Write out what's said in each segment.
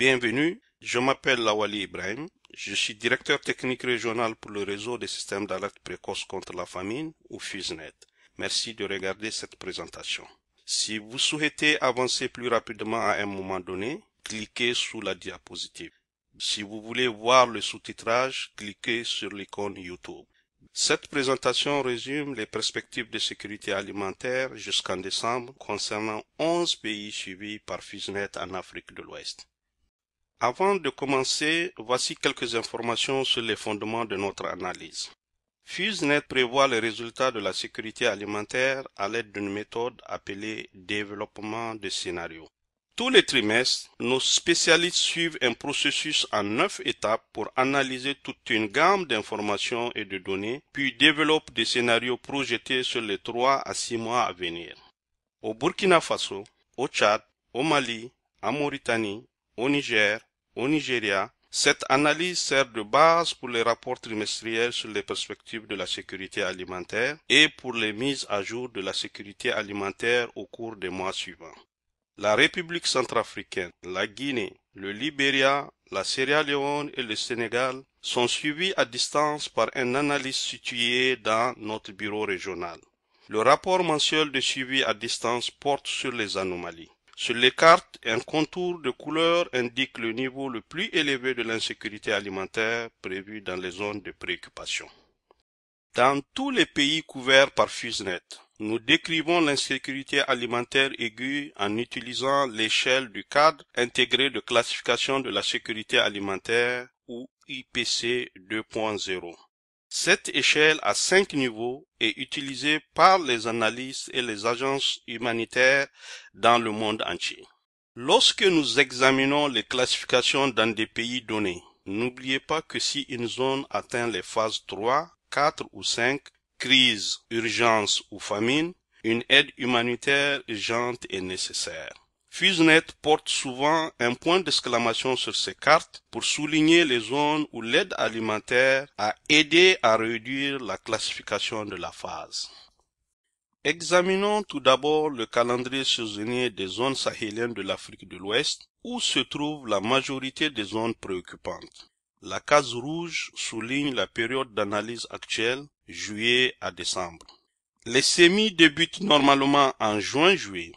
Bienvenue, je m'appelle Lawali Ibrahim, je suis directeur technique régional pour le réseau des systèmes d'alerte précoce contre la famine ou FUSENET. Merci de regarder cette présentation. Si vous souhaitez avancer plus rapidement à un moment donné, cliquez sous la diapositive. Si vous voulez voir le sous-titrage, cliquez sur l'icône YouTube. Cette présentation résume les perspectives de sécurité alimentaire jusqu'en décembre concernant 11 pays suivis par FUSENET en Afrique de l'Ouest. Avant de commencer, voici quelques informations sur les fondements de notre analyse. FuseNet prévoit les résultats de la sécurité alimentaire à l'aide d'une méthode appelée développement de scénarios. Tous les trimestres, nos spécialistes suivent un processus en neuf étapes pour analyser toute une gamme d'informations et de données, puis développent des scénarios projetés sur les trois à six mois à venir. Au Burkina Faso, au Tchad, au Mali, en Mauritanie, au Niger, au Nigeria, cette analyse sert de base pour les rapports trimestriels sur les perspectives de la sécurité alimentaire et pour les mises à jour de la sécurité alimentaire au cours des mois suivants. La République centrafricaine, la Guinée, le Libéria, la Sierra Leone et le Sénégal sont suivis à distance par un analyste situé dans notre bureau régional. Le rapport mensuel de suivi à distance porte sur les anomalies. Sur les cartes, un contour de couleur indique le niveau le plus élevé de l'insécurité alimentaire prévu dans les zones de préoccupation. Dans tous les pays couverts par FUSNET, nous décrivons l'insécurité alimentaire aiguë en utilisant l'échelle du cadre intégré de classification de la sécurité alimentaire ou IPC 2.0. Cette échelle à cinq niveaux est utilisée par les analystes et les agences humanitaires dans le monde entier. Lorsque nous examinons les classifications dans des pays donnés, n'oubliez pas que si une zone atteint les phases 3, 4 ou 5, crise, urgence ou famine, une aide humanitaire urgente est nécessaire. FuseNet porte souvent un point d'exclamation sur ses cartes pour souligner les zones où l'aide alimentaire a aidé à réduire la classification de la phase. Examinons tout d'abord le calendrier saisonnier des zones sahéliennes de l'Afrique de l'Ouest où se trouve la majorité des zones préoccupantes. La case rouge souligne la période d'analyse actuelle, juillet à décembre. Les semis débutent normalement en juin-juillet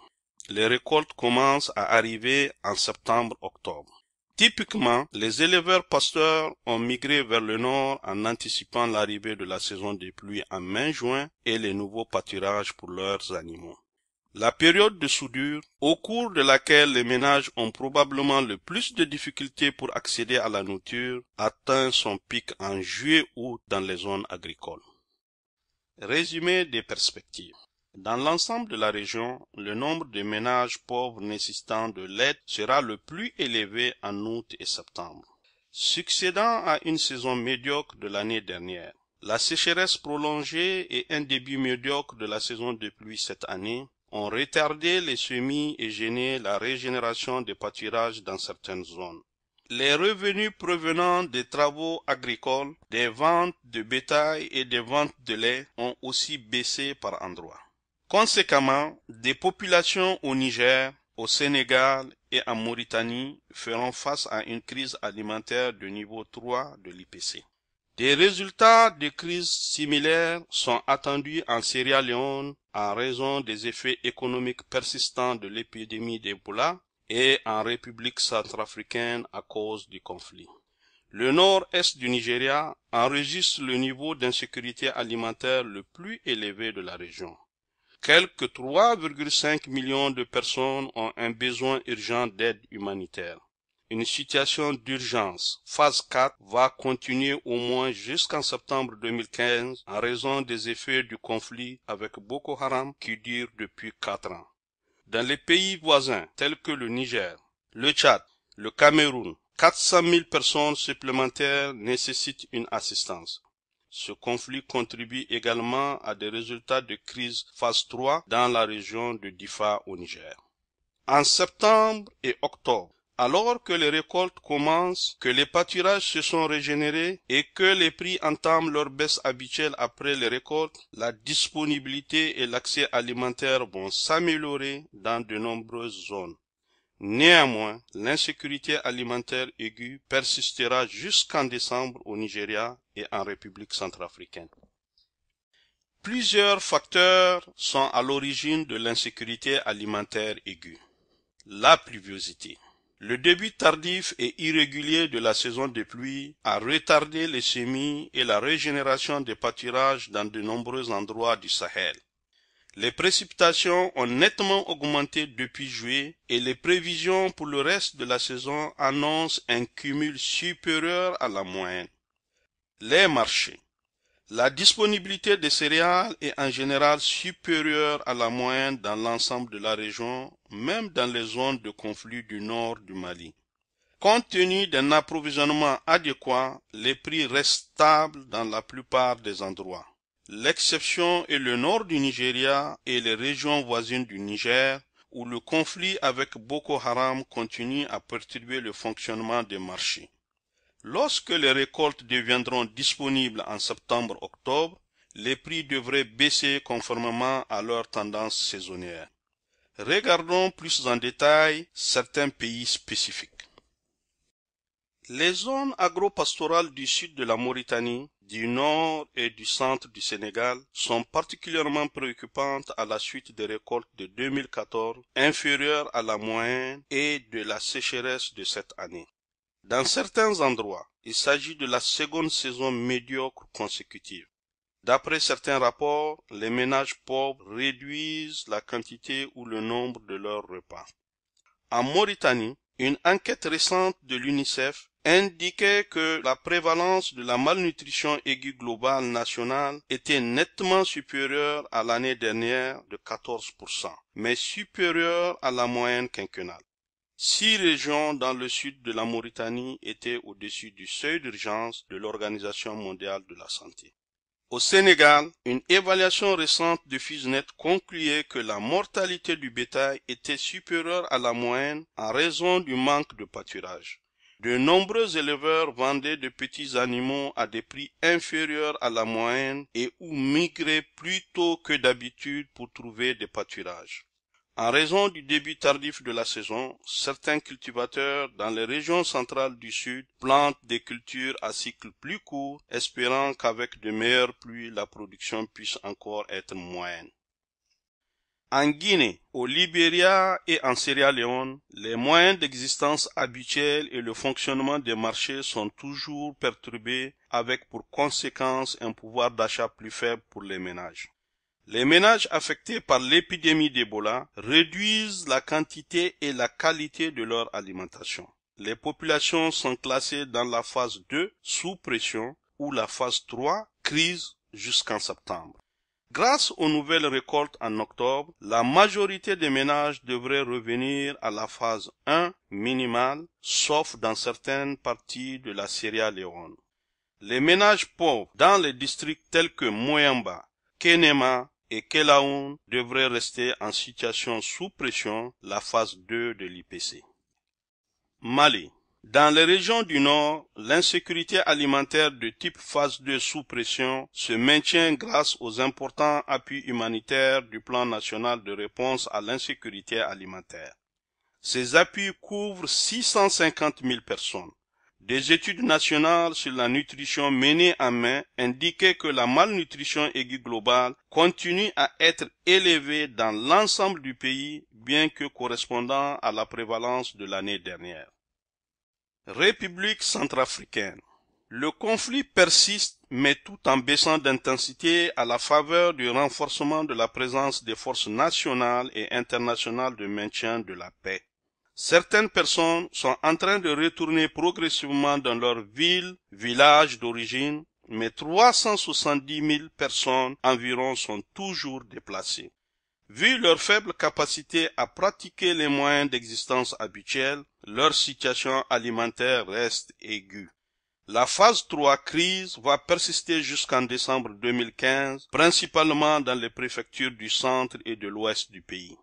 les récoltes commencent à arriver en septembre-octobre. Typiquement, les éleveurs pasteurs ont migré vers le nord en anticipant l'arrivée de la saison des pluies en mai-juin et les nouveaux pâturages pour leurs animaux. La période de soudure, au cours de laquelle les ménages ont probablement le plus de difficultés pour accéder à la nourriture, atteint son pic en juillet-août dans les zones agricoles. Résumé des perspectives. Dans l'ensemble de la région, le nombre de ménages pauvres nécessitant de lait sera le plus élevé en août et septembre. Succédant à une saison médiocre de l'année dernière, la sécheresse prolongée et un début médiocre de la saison de pluie cette année ont retardé les semis et gêné la régénération des pâturages dans certaines zones. Les revenus provenant des travaux agricoles, des ventes de bétail et des ventes de lait ont aussi baissé par endroits. Conséquemment, des populations au Niger, au Sénégal et en Mauritanie feront face à une crise alimentaire de niveau 3 de l'IPC. Des résultats de crises similaires sont attendus en Sierra Leone en raison des effets économiques persistants de l'épidémie d'Ebola et en République centrafricaine à cause du conflit. Le nord-est du Nigeria enregistre le niveau d'insécurité alimentaire le plus élevé de la région quelque 3,5 millions de personnes ont un besoin urgent d'aide humanitaire. Une situation d'urgence, phase 4, va continuer au moins jusqu'en septembre 2015 en raison des effets du conflit avec Boko Haram qui dure depuis quatre ans. Dans les pays voisins tels que le Niger, le Tchad, le Cameroun, 400 000 personnes supplémentaires nécessitent une assistance. Ce conflit contribue également à des résultats de crise phase 3 dans la région de Difa au Niger. En septembre et octobre, alors que les récoltes commencent, que les pâturages se sont régénérés et que les prix entament leur baisse habituelle après les récoltes, la disponibilité et l'accès alimentaire vont s'améliorer dans de nombreuses zones. Néanmoins, l'insécurité alimentaire aiguë persistera jusqu'en décembre au Nigeria et en République centrafricaine. Plusieurs facteurs sont à l'origine de l'insécurité alimentaire aiguë. La pluviosité. Le début tardif et irrégulier de la saison des pluies a retardé les semis et la régénération des pâturages dans de nombreux endroits du Sahel. Les précipitations ont nettement augmenté depuis juillet et les prévisions pour le reste de la saison annoncent un cumul supérieur à la moyenne. Les marchés. La disponibilité des céréales est en général supérieure à la moyenne dans l'ensemble de la région, même dans les zones de conflit du nord du Mali. Compte tenu d'un approvisionnement adéquat, les prix restent stables dans la plupart des endroits. L'exception est le nord du Nigeria et les régions voisines du Niger, où le conflit avec Boko Haram continue à perturber le fonctionnement des marchés. Lorsque les récoltes deviendront disponibles en septembre-octobre, les prix devraient baisser conformément à leur tendance saisonnière. Regardons plus en détail certains pays spécifiques. Les zones agropastorales du sud de la Mauritanie du nord et du centre du Sénégal sont particulièrement préoccupantes à la suite des récoltes de 2014 inférieures à la moyenne et de la sécheresse de cette année. Dans certains endroits, il s'agit de la seconde saison médiocre consécutive. D'après certains rapports, les ménages pauvres réduisent la quantité ou le nombre de leurs repas. En Mauritanie, une enquête récente de l'UNICEF indiquait que la prévalence de la malnutrition aiguë globale nationale était nettement supérieure à l'année dernière de 14%, mais supérieure à la moyenne quinquennale. Six régions dans le sud de la Mauritanie étaient au-dessus du seuil d'urgence de l'Organisation mondiale de la santé. Au Sénégal, une évaluation récente de FUSNET concluait que la mortalité du bétail était supérieure à la moyenne en raison du manque de pâturage. De nombreux éleveurs vendaient de petits animaux à des prix inférieurs à la moyenne et ou migraient plus tôt que d'habitude pour trouver des pâturages. En raison du début tardif de la saison, certains cultivateurs dans les régions centrales du Sud plantent des cultures à cycle plus court, espérant qu'avec de meilleures pluies la production puisse encore être moyenne. En Guinée, au Liberia et en Sierra Leone, les moyens d'existence habituels et le fonctionnement des marchés sont toujours perturbés avec pour conséquence un pouvoir d'achat plus faible pour les ménages. Les ménages affectés par l'épidémie d'Ebola réduisent la quantité et la qualité de leur alimentation. Les populations sont classées dans la phase 2 sous pression ou la phase 3 crise jusqu'en septembre. Grâce aux nouvelles récoltes en octobre, la majorité des ménages devraient revenir à la phase 1 minimale, sauf dans certaines parties de la Sierra Leone. Les ménages pauvres dans les districts tels que Moyamba, Kenema et Kelaoun devraient rester en situation sous pression la phase 2 de l'IPC. Mali. Dans les régions du Nord, l'insécurité alimentaire de type phase 2 sous pression se maintient grâce aux importants appuis humanitaires du plan national de réponse à l'insécurité alimentaire. Ces appuis couvrent 650 000 personnes. Des études nationales sur la nutrition menées à main indiquaient que la malnutrition aiguë globale continue à être élevée dans l'ensemble du pays, bien que correspondant à la prévalence de l'année dernière. République centrafricaine. Le conflit persiste mais tout en baissant d'intensité à la faveur du renforcement de la présence des forces nationales et internationales de maintien de la paix. Certaines personnes sont en train de retourner progressivement dans leur ville, village d'origine, mais 370 000 personnes environ sont toujours déplacées. Vu leur faible capacité à pratiquer les moyens d'existence habituels, leur situation alimentaire reste aiguë. La phase 3 crise va persister jusqu'en décembre 2015, principalement dans les préfectures du centre et de l'ouest du pays.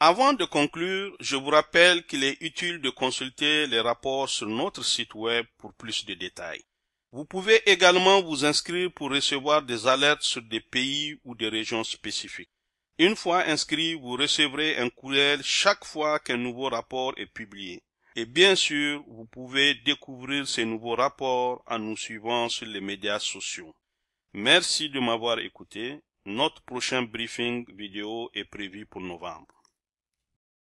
Avant de conclure, je vous rappelle qu'il est utile de consulter les rapports sur notre site web pour plus de détails. Vous pouvez également vous inscrire pour recevoir des alertes sur des pays ou des régions spécifiques. Une fois inscrit, vous recevrez un courriel chaque fois qu'un nouveau rapport est publié. Et bien sûr, vous pouvez découvrir ces nouveaux rapports en nous suivant sur les médias sociaux. Merci de m'avoir écouté. Notre prochain briefing vidéo est prévu pour novembre.